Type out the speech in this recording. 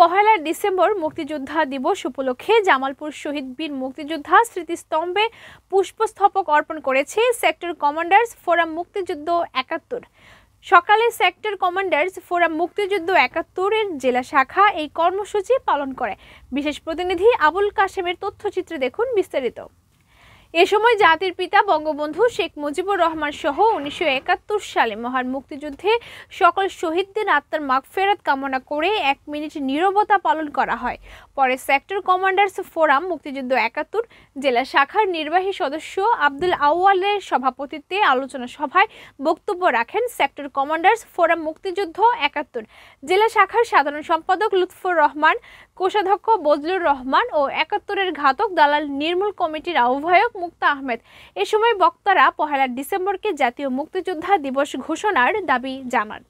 পহেলা December মুক্তিযোদ্ধা দিবস উপলক্ষে জামালপুর শহীদ বীর মুক্তিযোদ্ধা স্মৃতিস্তম্ভে পুষ্পস্তবক অর্পণ করেছে সেক্টর কমান্ডার্স ফোরাম মুক্তিযুদ্ধ একাত্তর সকালে সেক্টর কমান্ডার্স ফোরাম মুক্তিযুদ্ধ একাত্তরের জেলা শাখা এই কর্মসূচি পালন করে বিশেষ প্রতিনিধি আবুল কাশেমের তথ্যচিত্রে দেখুন বিস্তারিত এ সময় জাতির পিতা বঙ্গবন্ধু শেখ মুজিবুর রহমান সহ উনিশশো সালে মহান মুক্তিযুদ্ধে সকল শহীদদের আত্মার মাগফেরাত কামনা করে এক মিনিট নীরবতা পালন করা হয় পরে সেক্টর কমান্ডার্স ফোরাম মুক্তিযুদ্ধ একাত্তর জেলা শাখার নির্বাহী সদস্য আব্দুল আউয়ালের সভাপতিত্বে আলোচনা সভায় বক্তব্য রাখেন সেক্টর কমান্ডার্স ফোরাম মুক্তিযুদ্ধ একাত্তর জেলা শাখার সাধারণ সম্পাদক লুৎফুর রহমান কোষাধ্যক্ষ বজলুর রহমান ও একাত্তরের ঘাতক দালাল নির্মূল কমিটির আহ্বায়ক মুক্তা আহমেদ এ সময় বক্তারা পহেলা ডিসেম্বরকে জাতীয় মুক্তিযোদ্ধা দিবস ঘোষণার দাবি জানান